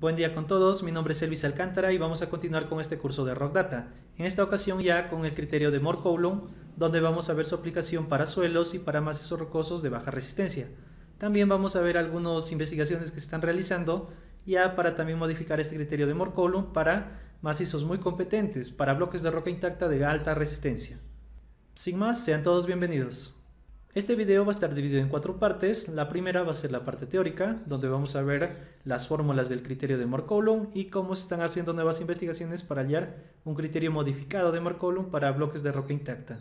Buen día con todos, mi nombre es Elvis Alcántara y vamos a continuar con este curso de Rock Data. En esta ocasión ya con el criterio de moore donde vamos a ver su aplicación para suelos y para macizos rocosos de baja resistencia. También vamos a ver algunas investigaciones que se están realizando ya para también modificar este criterio de moore para macizos muy competentes, para bloques de roca intacta de alta resistencia. Sin más, sean todos bienvenidos. Este video va a estar dividido en cuatro partes. La primera va a ser la parte teórica, donde vamos a ver las fórmulas del criterio de Mark-Coulomb y cómo se están haciendo nuevas investigaciones para hallar un criterio modificado de Mark-Coulomb para bloques de roca intacta.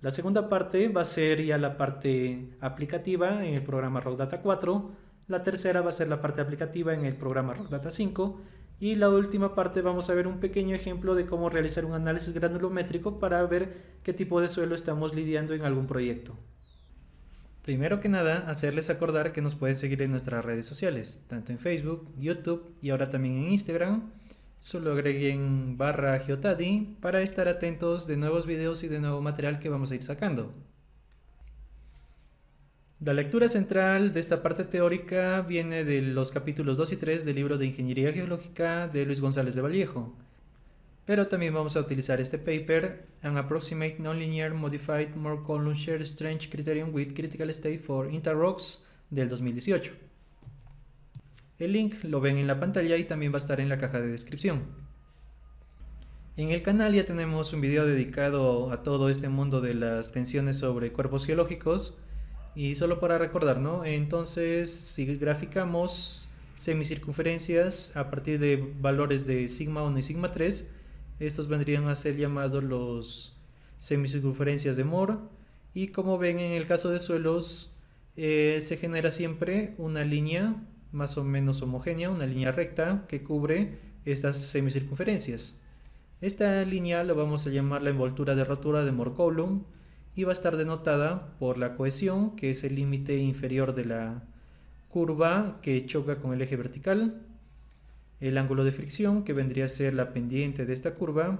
La segunda parte va a ser ya la parte aplicativa en el programa RockData Data 4. La tercera va a ser la parte aplicativa en el programa RockData Data 5. Y la última parte vamos a ver un pequeño ejemplo de cómo realizar un análisis granulométrico para ver qué tipo de suelo estamos lidiando en algún proyecto. Primero que nada, hacerles acordar que nos pueden seguir en nuestras redes sociales, tanto en Facebook, YouTube y ahora también en Instagram. Solo agreguen barra geotadi para estar atentos de nuevos videos y de nuevo material que vamos a ir sacando. La lectura central de esta parte teórica viene de los capítulos 2 y 3 del libro de Ingeniería Geológica de Luis González de Vallejo. Pero también vamos a utilizar este paper, An Approximate Nonlinear Modified More Column Strange Criterion with Critical State for Interrocks del 2018. El link lo ven en la pantalla y también va a estar en la caja de descripción. En el canal ya tenemos un video dedicado a todo este mundo de las tensiones sobre cuerpos geológicos. Y solo para recordar, ¿no? Entonces, si graficamos semicircunferencias a partir de valores de sigma 1 y sigma 3, estos vendrían a ser llamados los semicircunferencias de Mohr Y como ven en el caso de suelos, eh, se genera siempre una línea más o menos homogénea, una línea recta que cubre estas semicircunferencias. Esta línea la vamos a llamar la envoltura de rotura de mohr Coulomb y va a estar denotada por la cohesión, que es el límite inferior de la curva que choca con el eje vertical, el ángulo de fricción, que vendría a ser la pendiente de esta curva,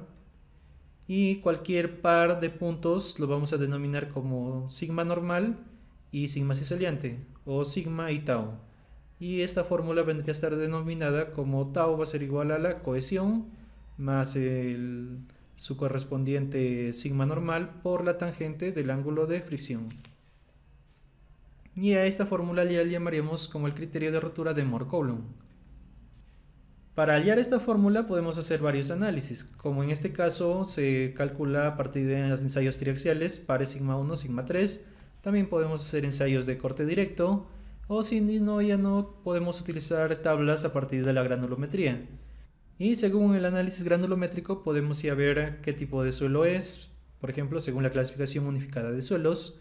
y cualquier par de puntos lo vamos a denominar como sigma normal y sigma cisaliente o sigma y tau. Y esta fórmula vendría a estar denominada como tau va a ser igual a la cohesión más su correspondiente sigma normal por la tangente del ángulo de fricción. Y a esta fórmula ya le llamaríamos como el criterio de rotura de mohr coulomb para hallar esta fórmula podemos hacer varios análisis, como en este caso se calcula a partir de los ensayos triaxiales, pares sigma 1, sigma 3. También podemos hacer ensayos de corte directo, o si no, ya no podemos utilizar tablas a partir de la granulometría. Y según el análisis granulométrico podemos ya ver qué tipo de suelo es, por ejemplo, según la clasificación unificada de suelos.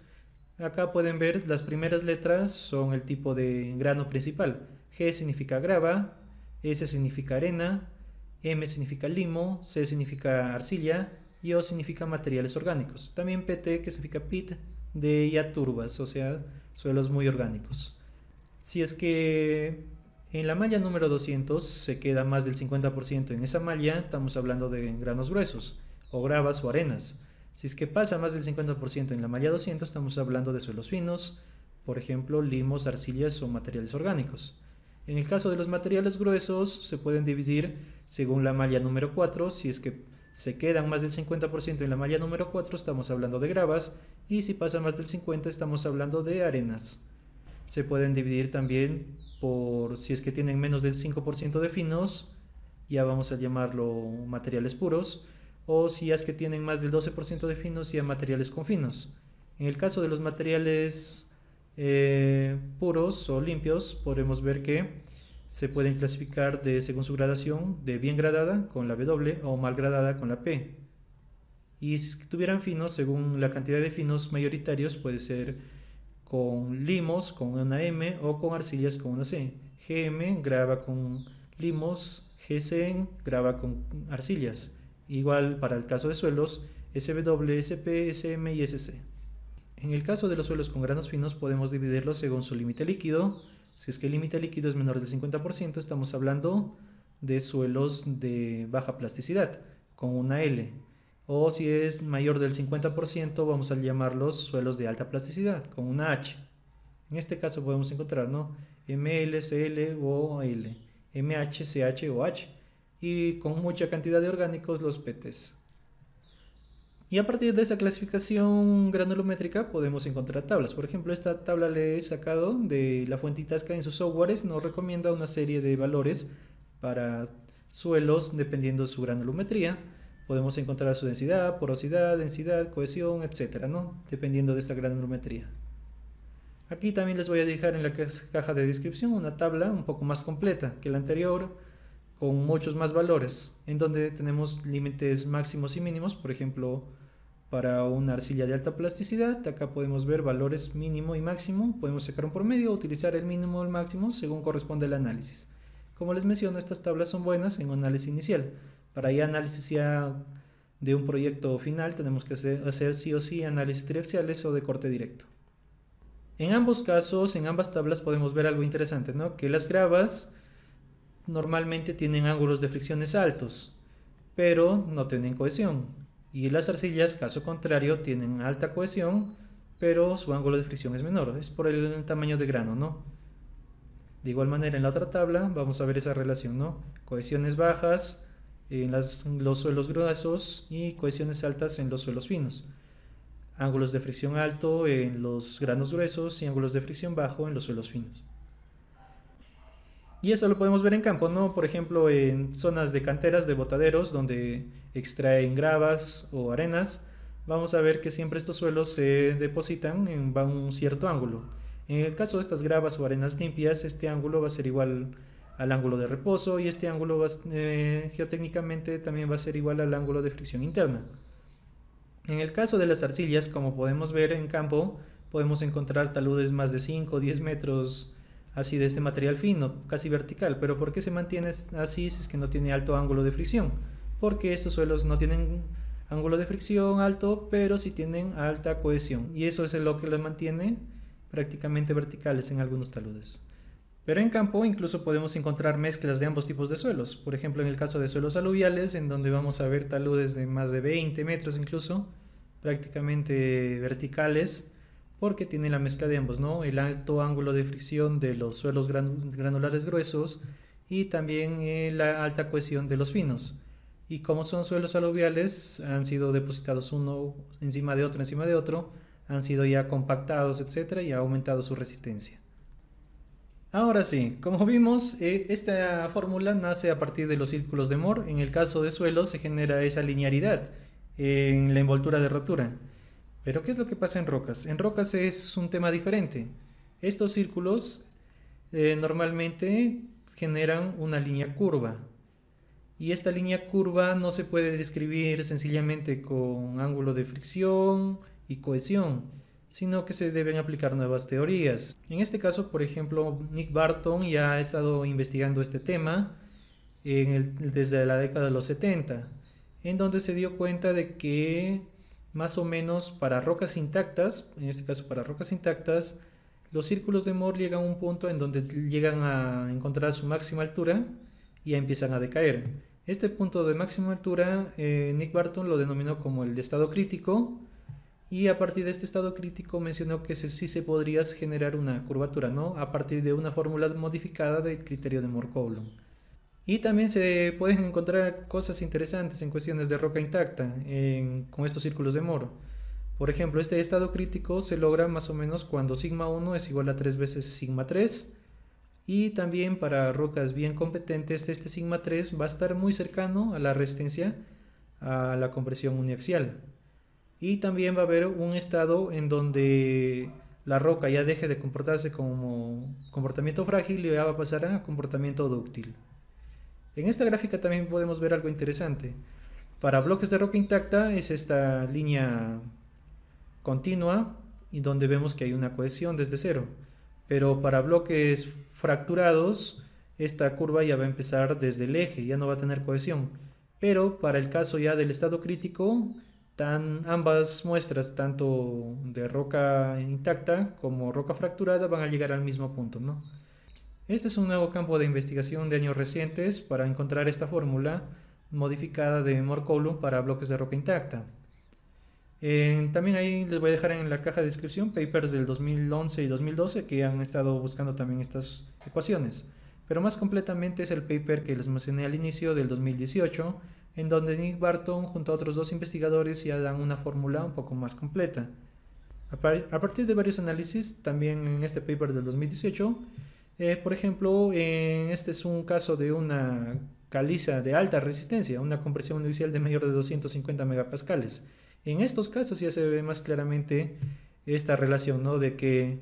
Acá pueden ver las primeras letras son el tipo de grano principal. G significa grava, S significa arena, M significa limo, C significa arcilla y O significa materiales orgánicos. También PT que significa pit, de yaturbas, turbas, o sea, suelos muy orgánicos. Si es que en la malla número 200 se queda más del 50% en esa malla, estamos hablando de granos gruesos, o gravas o arenas. Si es que pasa más del 50% en la malla 200, estamos hablando de suelos finos, por ejemplo, limos, arcillas o materiales orgánicos. En el caso de los materiales gruesos, se pueden dividir según la malla número 4. Si es que se quedan más del 50% en la malla número 4, estamos hablando de gravas. Y si pasa más del 50%, estamos hablando de arenas. Se pueden dividir también por si es que tienen menos del 5% de finos, ya vamos a llamarlo materiales puros, o si es que tienen más del 12% de finos, ya materiales con finos. En el caso de los materiales eh, puros o limpios, podemos ver que se pueden clasificar de, según su gradación de bien gradada con la W o mal gradada con la P. Y si tuvieran finos, según la cantidad de finos mayoritarios, puede ser con limos con una M o con arcillas con una C. GM graba con limos, GCN graba con arcillas. Igual para el caso de suelos, SW, SP, SM y SC. En el caso de los suelos con granos finos podemos dividirlos según su límite líquido. Si es que el límite líquido es menor del 50%, estamos hablando de suelos de baja plasticidad, con una L. O si es mayor del 50%, vamos a llamarlos suelos de alta plasticidad, con una H. En este caso podemos encontrar ML, CL o L, MH, CH o H. Y con mucha cantidad de orgánicos, los PTs. Y a partir de esa clasificación granulométrica podemos encontrar tablas. Por ejemplo, esta tabla le he sacado de la fuente Itasca en sus softwares. Nos recomienda una serie de valores para suelos dependiendo de su granulometría. Podemos encontrar su densidad, porosidad, densidad, cohesión, etc. ¿no? Dependiendo de esta granulometría. Aquí también les voy a dejar en la caja de descripción una tabla un poco más completa que la anterior con muchos más valores, en donde tenemos límites máximos y mínimos, por ejemplo, para una arcilla de alta plasticidad, acá podemos ver valores mínimo y máximo, podemos sacar un promedio, utilizar el mínimo o el máximo según corresponde el análisis. Como les menciono, estas tablas son buenas en análisis inicial. Para ya análisis ya de un proyecto final, tenemos que hacer sí o sí análisis triaxiales o de corte directo. En ambos casos, en ambas tablas podemos ver algo interesante, Que las gravas normalmente tienen ángulos de fricciones altos, pero no tienen cohesión. Y las arcillas, caso contrario, tienen alta cohesión, pero su ángulo de fricción es menor. Es por el tamaño de grano, ¿no? De igual manera, en la otra tabla vamos a ver esa relación, ¿no? Cohesiones bajas en los suelos gruesos y cohesiones altas en los suelos finos. Ángulos de fricción alto en los granos gruesos y ángulos de fricción bajo en los suelos finos. Y eso lo podemos ver en campo, ¿no? Por ejemplo, en zonas de canteras de botaderos donde extraen gravas o arenas, vamos a ver que siempre estos suelos se depositan en un cierto ángulo. En el caso de estas gravas o arenas limpias, este ángulo va a ser igual al ángulo de reposo y este ángulo eh, geotécnicamente también va a ser igual al ángulo de fricción interna. En el caso de las arcillas, como podemos ver en campo, podemos encontrar taludes más de 5 o 10 metros así de este material fino, casi vertical. Pero ¿por qué se mantiene así si es que no tiene alto ángulo de fricción? Porque estos suelos no tienen ángulo de fricción alto, pero sí tienen alta cohesión. Y eso es lo que los mantiene prácticamente verticales en algunos taludes. Pero en campo incluso podemos encontrar mezclas de ambos tipos de suelos. Por ejemplo, en el caso de suelos aluviales, en donde vamos a ver taludes de más de 20 metros incluso, prácticamente verticales, porque tiene la mezcla de ambos, ¿no? El alto ángulo de fricción de los suelos granulares gruesos y también eh, la alta cohesión de los finos. Y como son suelos aluviales, han sido depositados uno encima de otro, encima de otro, han sido ya compactados, etcétera, y ha aumentado su resistencia. Ahora sí, como vimos, eh, esta fórmula nace a partir de los círculos de Mohr. En el caso de suelos se genera esa linearidad en la envoltura de rotura. Pero ¿qué es lo que pasa en rocas? En rocas es un tema diferente. Estos círculos eh, normalmente generan una línea curva. Y esta línea curva no se puede describir sencillamente con ángulo de fricción y cohesión, sino que se deben aplicar nuevas teorías. En este caso, por ejemplo, Nick Barton ya ha estado investigando este tema desde la década de los 70, en donde se dio cuenta de que más o menos para rocas intactas, en este caso para rocas intactas, los círculos de Mohr llegan a un punto en donde llegan a encontrar su máxima altura y empiezan a decaer. Este punto de máxima altura eh, Nick Barton lo denominó como el estado crítico y a partir de este estado crítico mencionó que sí se podría generar una curvatura, ¿no? A partir de una fórmula modificada del criterio de Mohr-Coulomb. Y también se pueden encontrar cosas interesantes en cuestiones de roca intacta con estos círculos de Moro. Por ejemplo, este estado crítico se logra más o menos cuando sigma 1 es igual a 3 veces sigma 3. Y también para rocas bien competentes, este sigma 3 va a estar muy cercano a la resistencia a la compresión uniaxial. Y también va a haber un estado en donde la roca ya deje de comportarse como comportamiento frágil y ya va a pasar a comportamiento dúctil. En esta gráfica también podemos ver algo interesante. Para bloques de roca intacta es esta línea continua y donde vemos que hay una cohesión desde cero. Pero para bloques fracturados, esta curva ya va a empezar desde el eje, ya no va a tener cohesión. Pero para el caso ya del estado crítico, tan, ambas muestras, tanto de roca intacta como roca fracturada, van a llegar al mismo punto, ¿no? Este es un nuevo campo de investigación de años recientes para encontrar esta fórmula modificada de column para bloques de roca intacta. también ahí les voy a dejar en la caja de descripción papers del 2011 y 2012 que han estado buscando también estas ecuaciones. Pero más completamente es el paper que les mencioné al inicio del 2018, en donde Nick Barton junto a otros dos investigadores ya dan una fórmula un poco más completa. a partir de varios análisis, también en este paper del 2018, eh, por ejemplo, en este es un caso de una caliza de alta resistencia, una compresión uniaxial de mayor de 250 megapascales. En estos casos ya se ve más claramente esta relación, De que,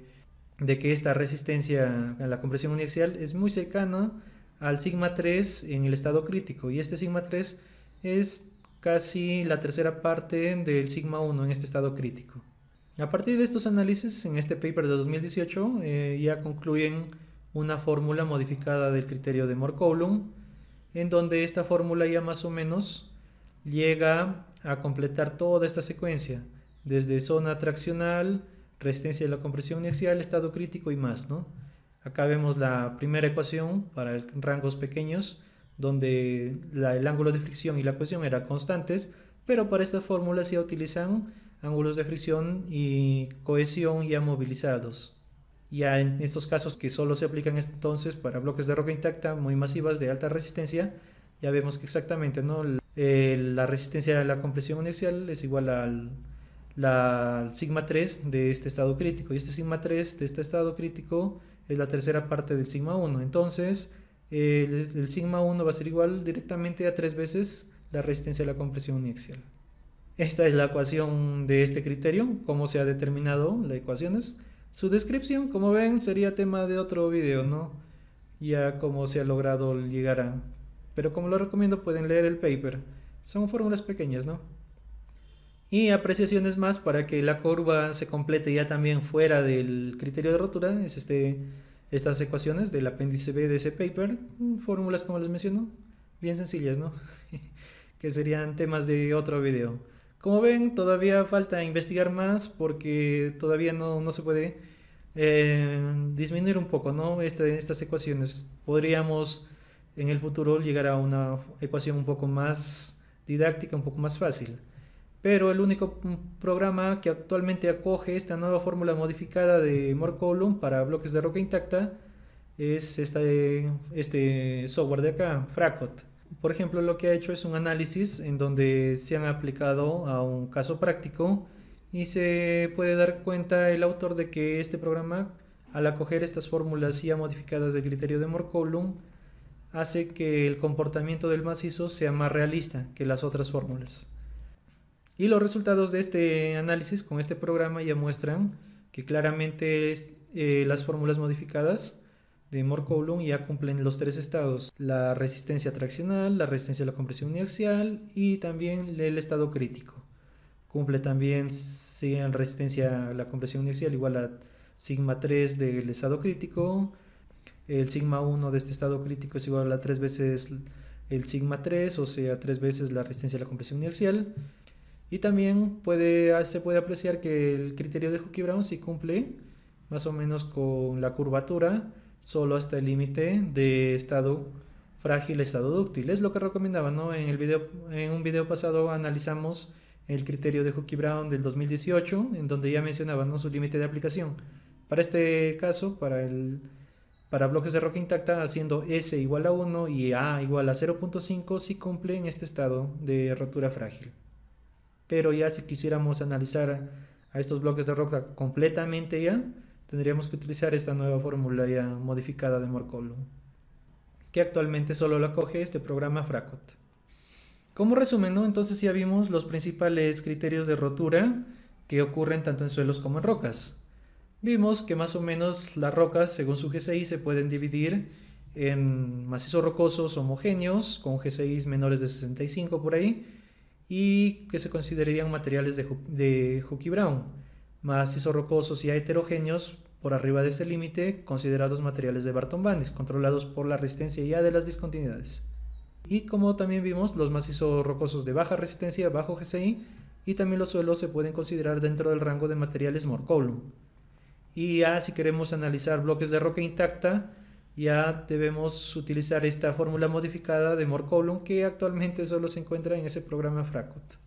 de que esta resistencia a la compresión uniaxial es muy cercana al sigma 3 en el estado crítico y este sigma 3 es casi la tercera parte del sigma 1 en este estado crítico. A partir de estos análisis, en este paper de 2018 eh, ya concluyen una fórmula modificada del criterio de More-Coulomb, en donde esta fórmula ya más o menos llega a completar toda esta secuencia, desde zona traccional, resistencia de la compresión axial, estado crítico y más, ¿no? Acá vemos la primera ecuación para rangos pequeños, donde el ángulo de fricción y la cohesión eran constantes, pero para esta fórmula se utilizan ángulos de fricción y cohesión ya movilizados. Ya en estos casos que solo se aplican entonces para bloques de roca intacta muy masivas de alta resistencia, ya vemos que exactamente ¿no? Eh, la resistencia a la compresión uniaxial es igual al la sigma 3 de este estado crítico. Y este sigma 3 de este estado crítico es la tercera parte del sigma 1. Entonces, eh, el, sigma 1 va a ser igual directamente a tres veces la resistencia a la compresión uniaxial. Esta es la ecuación de este criterio, cómo se ha determinado las ecuaciones. Su descripción, como ven, sería tema de otro video, ¿no? Ya cómo se ha logrado llegar a... Pero como lo recomiendo pueden leer el paper. Son fórmulas pequeñas, ¿no? Y apreciaciones más para que la curva se complete ya también fuera del criterio de rotura. Es este, estas ecuaciones del apéndice B de ese paper. Fórmulas como les menciono. Bien sencillas, ¿no? que serían temas de otro video. Como ven, todavía falta investigar más porque todavía no, se puede eh, disminuir un poco ¿no? Este, estas ecuaciones. Podríamos en el futuro llegar a una ecuación un poco más didáctica, un poco más fácil. Pero el único programa que actualmente acoge esta nueva fórmula modificada de Moore para bloques de roca intacta es este, este software de acá, Fracot. Por ejemplo, lo que ha hecho es un análisis en donde se han aplicado a un caso práctico y se puede dar cuenta el autor de que este programa, al acoger estas fórmulas ya modificadas del criterio de Morcolum, hace que el comportamiento del macizo sea más realista que las otras fórmulas. Y los resultados de este análisis con este programa ya muestran que claramente eh, las fórmulas modificadas de Moore-Coulomb ya cumplen los tres estados, la resistencia traccional, la resistencia a la compresión uniaxial y también el estado crítico. Cumple también si en resistencia a la compresión uniaxial igual a sigma 3 del estado crítico, el sigma 1 de este estado crítico es igual a 3 veces el sigma 3, o sea, 3 veces la resistencia a la compresión uniaxial. Y también puede, se puede apreciar que el criterio de Hooke-Brown sí cumple más o menos con la curvatura solo hasta el límite de estado frágil, estado dúctil. Es lo que recomendaba, ¿no? En, el video, en un video pasado analizamos el criterio de Huckie Brown del 2018, en donde ya mencionaba su límite de aplicación. Para este caso, para, el, para bloques de roca intacta, haciendo S igual a 1 y A igual a 0.5, si cumple en este estado de rotura frágil. Pero ya si quisiéramos analizar a estos bloques de roca completamente ya, tendríamos que utilizar esta nueva fórmula ya modificada de Morcolum, que actualmente solo lo coge este programa Fracot. Como resumen, entonces ya vimos los principales criterios de rotura que ocurren tanto en suelos como en rocas. Vimos que más o menos las rocas, según su GCI, se pueden dividir en macizos rocosos homogéneos, con GCI menores de 65 por ahí, y que se considerarían materiales de, de Brown macizos rocosos y heterogéneos por arriba de ese límite, considerados materiales de Barton-Bandis, controlados por la resistencia ya de las discontinuidades. Y como también vimos, los macizos rocosos de baja resistencia bajo GCI y también los suelos se pueden considerar dentro del rango de materiales Morcolum. Y ya si queremos analizar bloques de roca intacta, ya debemos utilizar esta fórmula modificada de Morcolum que actualmente solo se encuentra en ese programa Fracot.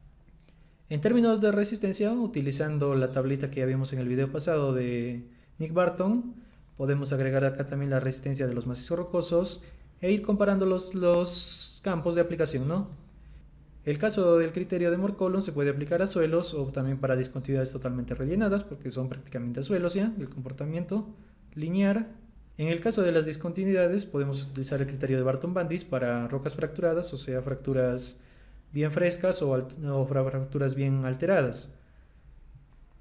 En términos de resistencia, utilizando la tablita que ya vimos en el video pasado de Nick Barton, podemos agregar acá también la resistencia de los macizos rocosos e ir comparando los, los campos de aplicación, ¿no? El caso del criterio de Morcolon se puede aplicar a suelos o también para discontinuidades totalmente rellenadas, porque son prácticamente suelos ya, el comportamiento lineal. En el caso de las discontinuidades podemos utilizar el criterio de Barton-Bandis para rocas fracturadas, o sea, fracturas bien frescas o, fracturas bien alteradas.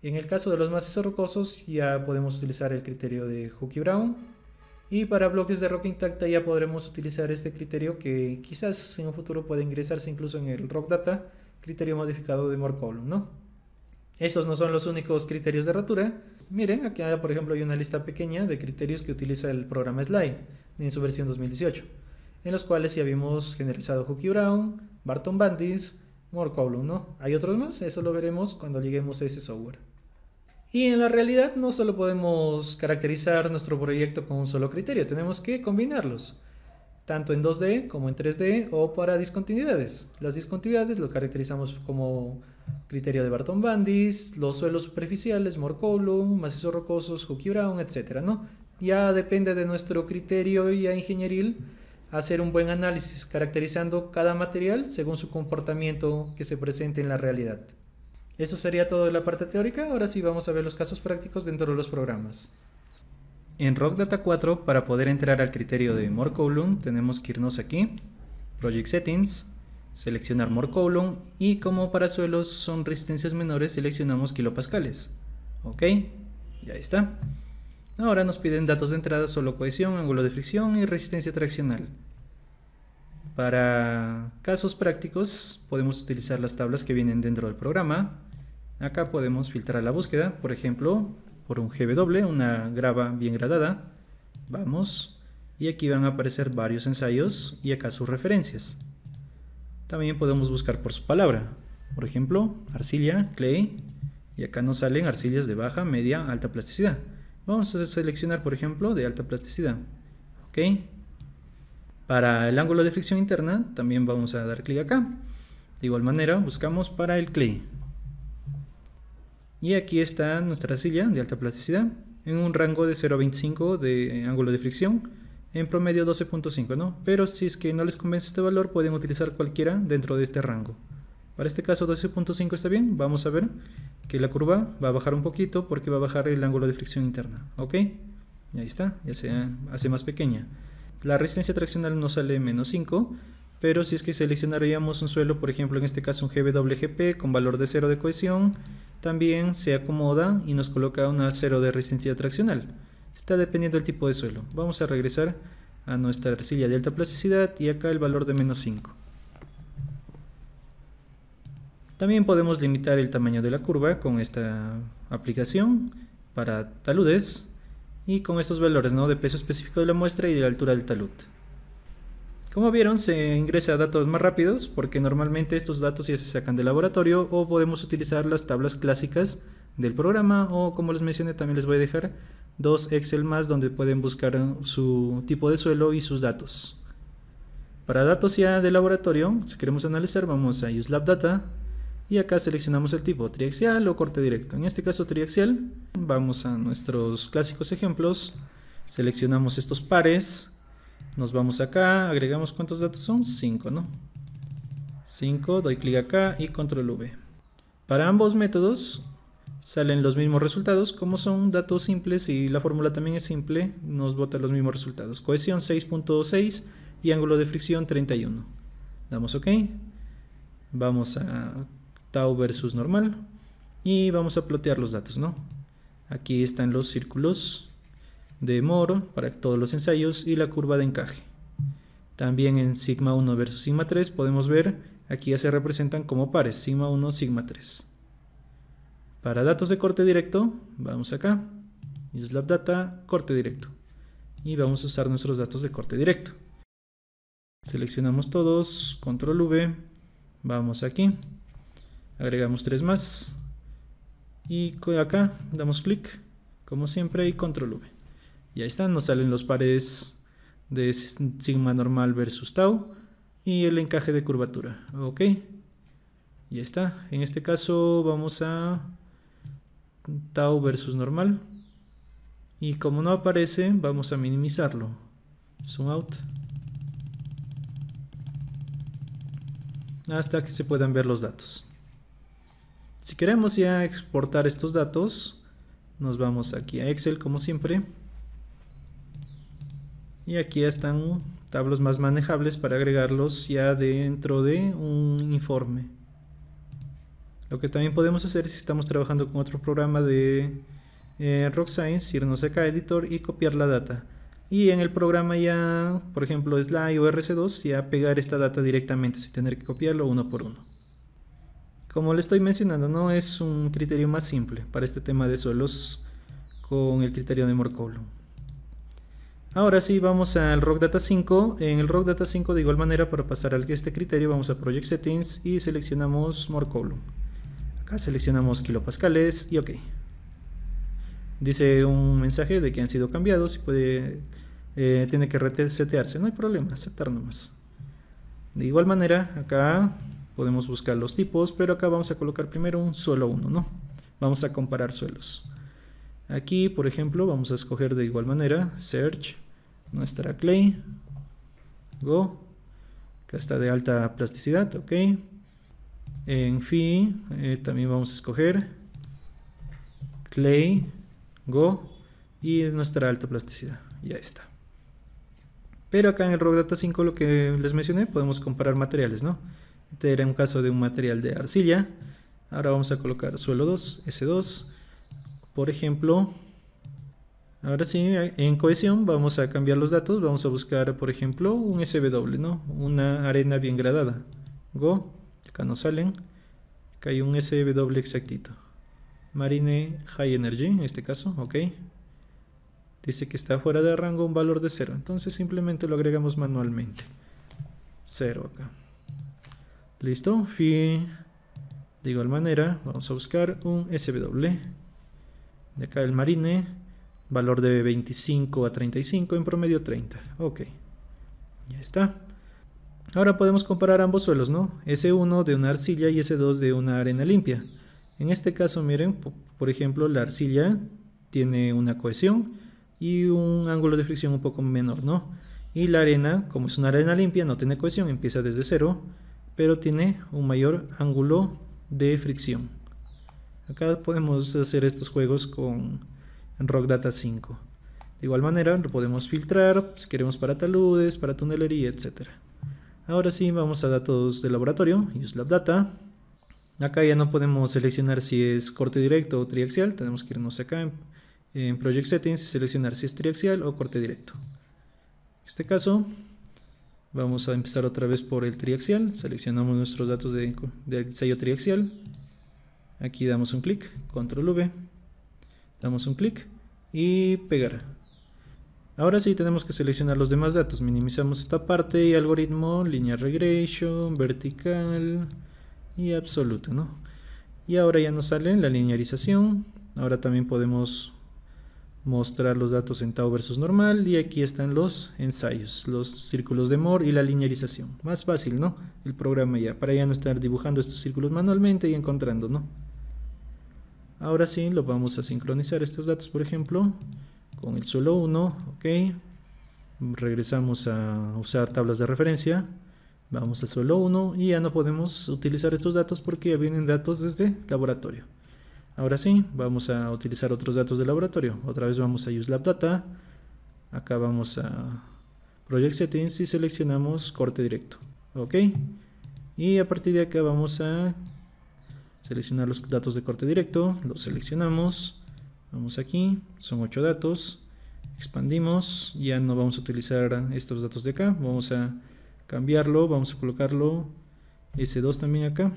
En el caso de los más rocosos ya podemos utilizar el criterio de Hooke-Brown y para bloques de roca intacta ya podremos utilizar este criterio que quizás en un futuro puede ingresarse incluso en el Rock criterio modificado de More ¿no? Estos no son los únicos criterios de rotura. Miren, aquí ah, por ejemplo hay una lista pequeña de criterios que utiliza el programa Slide en su versión 2018 en los cuales ya habíamos generalizado Hookie Brown, Barton Bandis, Morcoblum, ¿no? Hay otros más, eso lo veremos cuando lleguemos a ese software. Y en la realidad no solo podemos caracterizar nuestro proyecto con un solo criterio, tenemos que combinarlos, tanto en 2D como en 3D o para discontinuidades. Las discontinuidades lo caracterizamos como criterio de Barton Bandis, los suelos superficiales, Morcoblum, macizos rocosos, Hookie Brown, etc. ¿no? Ya depende de nuestro criterio ya ingenieril hacer un buen análisis caracterizando cada material según su comportamiento que se presente en la realidad. Eso sería todo de la parte teórica, ahora sí vamos a ver los casos prácticos dentro de los programas. En Rock Data 4, para poder entrar al criterio de More Column, tenemos que irnos aquí, Project Settings, seleccionar More Column y como para suelos son resistencias menores seleccionamos kilopascales. Ok, ya está. Ahora nos piden datos de entrada solo cohesión, ángulo de fricción y resistencia traccional. Para casos prácticos podemos utilizar las tablas que vienen dentro del programa. Acá podemos filtrar la búsqueda, por ejemplo, por un GW, una grava bien gradada. Vamos. Y aquí van a aparecer varios ensayos y acá sus referencias. También podemos buscar por su palabra. Por ejemplo, arcilla, clay. Y acá nos salen arcillas de baja, media, alta plasticidad. Vamos a seleccionar, por ejemplo, de alta plasticidad. ¿Ok? Para el ángulo de fricción interna también vamos a dar clic acá. De igual manera buscamos para el clic Y aquí está nuestra silla de alta plasticidad en un rango de 0.25 de ángulo de fricción, en promedio 12.5, ¿no? Pero si es que no les convence este valor, pueden utilizar cualquiera dentro de este rango. Para este caso 12.5 está bien, vamos a ver que la curva va a bajar un poquito porque va a bajar el ángulo de fricción interna, ¿ok? Y ahí está, ya se hace más pequeña. La resistencia traccional nos sale menos 5, pero si es que seleccionaríamos un suelo, por ejemplo en este caso un GWGP con valor de 0 de cohesión, también se acomoda y nos coloca una 0 de resistencia traccional. Está dependiendo del tipo de suelo. Vamos a regresar a nuestra arcilla de alta plasticidad y acá el valor de menos 5. También podemos limitar el tamaño de la curva con esta aplicación para taludes y con estos valores ¿no? de peso específico de la muestra y de la altura del talud. Como vieron, se ingresa a datos más rápidos porque normalmente estos datos ya se sacan del laboratorio o podemos utilizar las tablas clásicas del programa o como les mencioné también les voy a dejar dos Excel más donde pueden buscar su tipo de suelo y sus datos. Para datos ya de laboratorio, si queremos analizar, vamos a use lab Data, y acá seleccionamos el tipo triaxial o corte directo. En este caso triaxial, vamos a nuestros clásicos ejemplos, seleccionamos estos pares, nos vamos acá, agregamos cuántos datos son, 5, ¿no? 5, doy clic acá y control V. Para ambos métodos salen los mismos resultados, como son datos simples y la fórmula también es simple, nos bota los mismos resultados. Cohesión 6.6 y ángulo de fricción 31. Damos OK. Vamos a versus normal y vamos a plotear los datos, ¿no? Aquí están los círculos de Moro para todos los ensayos y la curva de encaje. También en sigma 1 versus sigma 3 podemos ver aquí ya se representan como pares, sigma 1, sigma 3. Para datos de corte directo, vamos acá, slab data, corte directo. Y vamos a usar nuestros datos de corte directo. Seleccionamos todos, control V, vamos aquí, agregamos tres más y acá damos clic como siempre y control V y ahí están, nos salen los pares de sigma normal versus tau y el encaje de curvatura ok ya está, en este caso vamos a tau versus normal y como no aparece vamos a minimizarlo zoom out hasta que se puedan ver los datos si queremos ya exportar estos datos, nos vamos aquí a Excel como siempre. Y aquí están tablos más manejables para agregarlos ya dentro de un informe. Lo que también podemos hacer si estamos trabajando con otro programa de eh, Science, irnos acá a Editor y copiar la data. Y en el programa ya, por ejemplo, Sly o RC2, ya pegar esta data directamente sin tener que copiarlo uno por uno. Como le estoy mencionando, no es un criterio más simple para este tema de suelos con el criterio de morecolo Ahora sí, vamos al Rock Data 5. En el Rock Data 5, de igual manera, para pasar a este criterio, vamos a Project Settings y seleccionamos More Acá seleccionamos kilopascales y OK. Dice un mensaje de que han sido cambiados y puede, eh, tiene que resetearse. No hay problema, aceptar nomás. De igual manera, acá podemos buscar los tipos, pero acá vamos a colocar primero un solo uno, ¿no? Vamos a comparar suelos. Aquí, por ejemplo, vamos a escoger de igual manera, search, nuestra clay, go, que está de alta plasticidad, ok. En fin, eh, también vamos a escoger clay, go, y nuestra alta plasticidad, ya está. Pero acá en el Rock Data 5, lo que les mencioné, podemos comparar materiales, ¿no? Este era un caso de un material de arcilla. Ahora vamos a colocar suelo 2, S2. Por ejemplo, ahora sí, en cohesión vamos a cambiar los datos. Vamos a buscar, por ejemplo, un SW, ¿no? Una arena bien gradada. Go, acá nos salen. Acá hay un SW exactito. Marine High Energy, en este caso, ok. Dice que está fuera de rango un valor de 0. Entonces simplemente lo agregamos manualmente. 0 acá. Listo, De igual manera, vamos a buscar un SW. De acá el marine, valor de 25 a 35, en promedio 30. Ok, ya está. Ahora podemos comparar ambos suelos, ¿no? S1 de una arcilla y S2 de una arena limpia. En este caso, miren, por ejemplo, la arcilla tiene una cohesión y un ángulo de fricción un poco menor, ¿no? Y la arena, como es una arena limpia, no tiene cohesión, empieza desde cero pero tiene un mayor ángulo de fricción. Acá podemos hacer estos juegos con Rock Data 5. De igual manera lo podemos filtrar pues, si queremos para taludes, para tunelería, etc. Ahora sí vamos a datos de laboratorio, Use Data. Acá ya no podemos seleccionar si es corte directo o triaxial, tenemos que irnos acá en, en Project Settings y seleccionar si es triaxial o corte directo. En este caso Vamos a empezar otra vez por el triaxial. Seleccionamos nuestros datos de, sello triaxial. Aquí damos un clic, control V. Damos un clic y pegar. Ahora sí tenemos que seleccionar los demás datos. Minimizamos esta parte y algoritmo, línea regression, vertical y absoluto. ¿no? Y ahora ya nos sale la linearización. Ahora también podemos mostrar los datos en tau versus normal y aquí están los ensayos, los círculos de Moore y la linearización. Más fácil, ¿no? El programa ya, para ya no estar dibujando estos círculos manualmente y encontrando, ¿no? Ahora sí, lo vamos a sincronizar estos datos, por ejemplo, con el solo 1, ok. Regresamos a usar tablas de referencia. Vamos a solo 1 y ya no podemos utilizar estos datos porque ya vienen datos desde laboratorio. Ahora sí, vamos a utilizar otros datos de laboratorio. Otra vez vamos a Use Lab Data. Acá vamos a Project Settings y seleccionamos corte directo. Ok. Y a partir de acá vamos a seleccionar los datos de corte directo. Los seleccionamos. Vamos aquí. Son 8 datos. Expandimos. Ya no vamos a utilizar estos datos de acá. Vamos a cambiarlo. Vamos a colocarlo S2 también acá.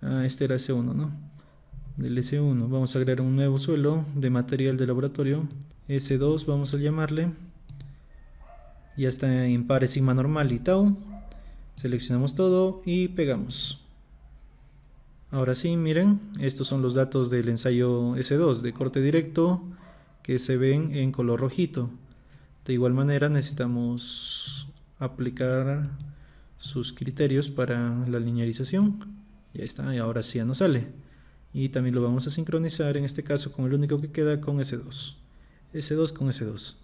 Ah, este era S1, ¿no? del S1. Vamos a crear un nuevo suelo de material de laboratorio. S2 vamos a llamarle. Ya está en pare sigma normal y tau. Seleccionamos todo y pegamos. Ahora sí, miren, estos son los datos del ensayo S2 de corte directo que se ven en color rojito. De igual manera necesitamos aplicar sus criterios para la linearización. Ya está, y ahora sí ya nos sale y también lo vamos a sincronizar en este caso con el único que queda con S2 S2 con S2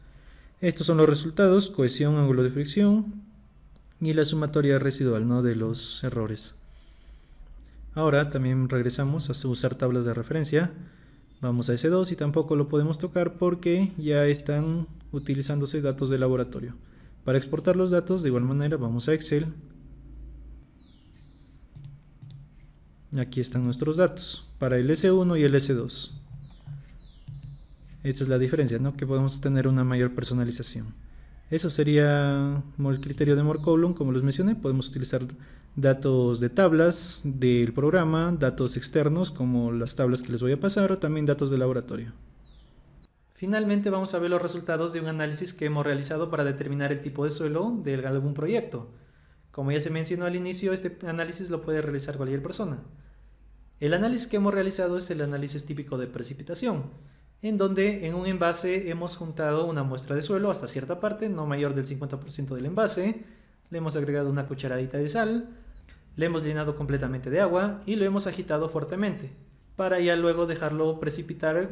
estos son los resultados, cohesión, ángulo de fricción y la sumatoria residual ¿no? de los errores ahora también regresamos a usar tablas de referencia vamos a S2 y tampoco lo podemos tocar porque ya están utilizándose datos de laboratorio para exportar los datos de igual manera vamos a Excel Aquí están nuestros datos para el S1 y el S2. Esta es la diferencia, ¿no? Que podemos tener una mayor personalización. Eso sería el criterio de Column, como les mencioné, podemos utilizar datos de tablas del programa, datos externos como las tablas que les voy a pasar o también datos de laboratorio. Finalmente vamos a ver los resultados de un análisis que hemos realizado para determinar el tipo de suelo de algún proyecto. Como ya se mencionó al inicio, este análisis lo puede realizar cualquier persona. El análisis que hemos realizado es el análisis típico de precipitación, en donde en un envase hemos juntado una muestra de suelo hasta cierta parte, no mayor del 50% del envase, le hemos agregado una cucharadita de sal, le hemos llenado completamente de agua y lo hemos agitado fuertemente, para ya luego dejarlo precipitar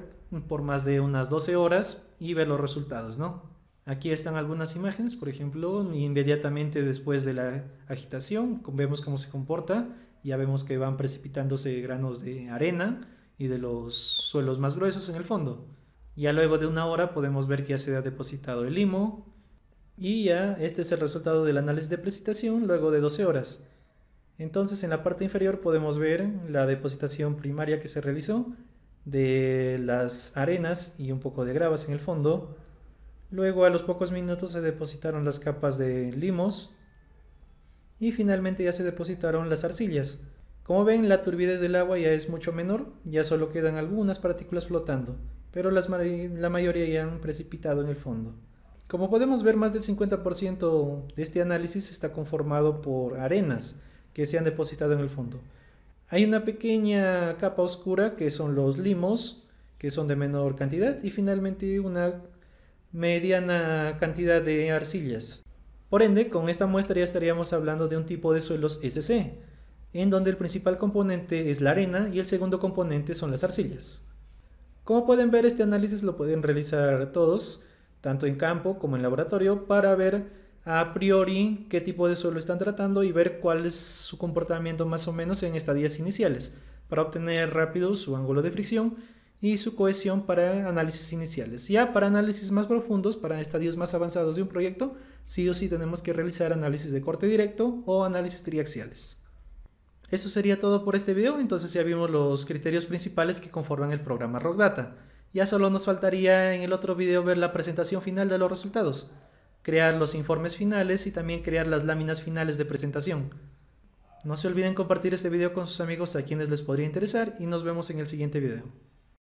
por más de unas 12 horas y ver los resultados, ¿no? Aquí están algunas imágenes, por ejemplo, inmediatamente después de la agitación, vemos cómo se comporta, ya vemos que van precipitándose granos de arena y de los suelos más gruesos en el fondo. Ya luego de una hora podemos ver que ya se ha depositado el limo y ya este es el resultado del análisis de precipitación luego de 12 horas. Entonces en la parte inferior podemos ver la depositación primaria que se realizó de las arenas y un poco de gravas en el fondo Luego a los pocos minutos se depositaron las capas de limos y finalmente ya se depositaron las arcillas. Como ven, la turbidez del agua ya es mucho menor, ya solo quedan algunas partículas flotando, pero las la mayoría ya han precipitado en el fondo. Como podemos ver, más del 50% de este análisis está conformado por arenas que se han depositado en el fondo. Hay una pequeña capa oscura que son los limos, que son de menor cantidad, y finalmente una mediana cantidad de arcillas. Por ende, con esta muestra ya estaríamos hablando de un tipo de suelos SC, en donde el principal componente es la arena y el segundo componente son las arcillas. Como pueden ver, este análisis lo pueden realizar todos, tanto en campo como en laboratorio, para ver a priori qué tipo de suelo están tratando y ver cuál es su comportamiento más o menos en estadías iniciales, para obtener rápido su ángulo de fricción y su cohesión para análisis iniciales. Ya para análisis más profundos, para estadios más avanzados de un proyecto, sí o sí tenemos que realizar análisis de corte directo o análisis triaxiales. Eso sería todo por este video, entonces ya vimos los criterios principales que conforman el programa RockData. Ya solo nos faltaría en el otro video ver la presentación final de los resultados, crear los informes finales y también crear las láminas finales de presentación. No se olviden compartir este video con sus amigos a quienes les podría interesar y nos vemos en el siguiente video.